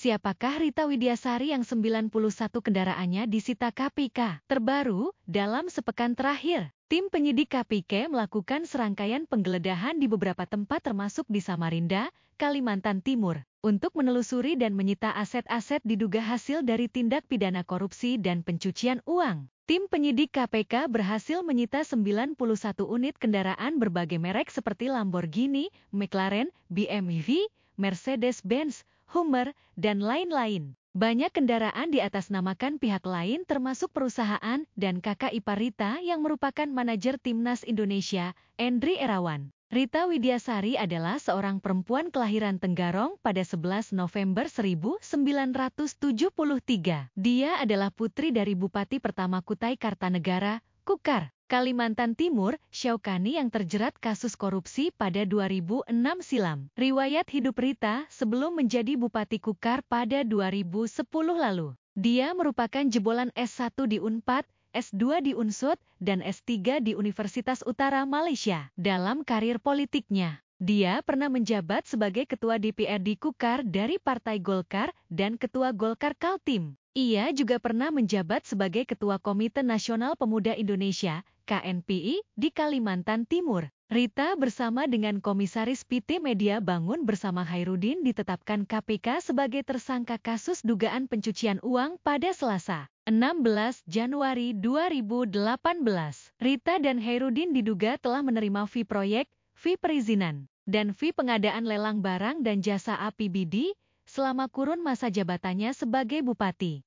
siapakah Rita Widiasari yang 91 kendaraannya disita KPK? Terbaru, dalam sepekan terakhir, tim penyidik KPK melakukan serangkaian penggeledahan di beberapa tempat termasuk di Samarinda, Kalimantan Timur, untuk menelusuri dan menyita aset-aset diduga hasil dari tindak pidana korupsi dan pencucian uang. Tim penyidik KPK berhasil menyita 91 unit kendaraan berbagai merek seperti Lamborghini, McLaren, BMW, Mercedes-Benz, Hummer, dan lain-lain. Banyak kendaraan di atas namakan pihak lain termasuk perusahaan dan kakak ipar Rita yang merupakan manajer timnas Indonesia, Endri Erawan. Rita Widiasari adalah seorang perempuan kelahiran Tenggarong pada 11 November 1973. Dia adalah putri dari Bupati pertama Kutai Kartanegara, Kukar. Kalimantan Timur, Syaukani yang terjerat kasus korupsi pada 2006 silam. Riwayat hidup Rita sebelum menjadi Bupati Kukar pada 2010 lalu. Dia merupakan jebolan S1 di Unpad, S2 di Unsud, dan S3 di Universitas Utara Malaysia. Dalam karir politiknya, dia pernah menjabat sebagai Ketua DPRD Kukar dari Partai Golkar dan Ketua Golkar Kaltim. Ia juga pernah menjabat sebagai Ketua Komite Nasional Pemuda Indonesia KNPI di Kalimantan Timur. Rita bersama dengan Komisaris PT Media Bangun bersama Hairudin ditetapkan KPK sebagai tersangka kasus dugaan pencucian uang pada Selasa, 16 Januari 2018. Rita dan Hairudin diduga telah menerima fee proyek, fee perizinan, dan fee pengadaan lelang barang dan jasa APBD selama kurun masa jabatannya sebagai bupati.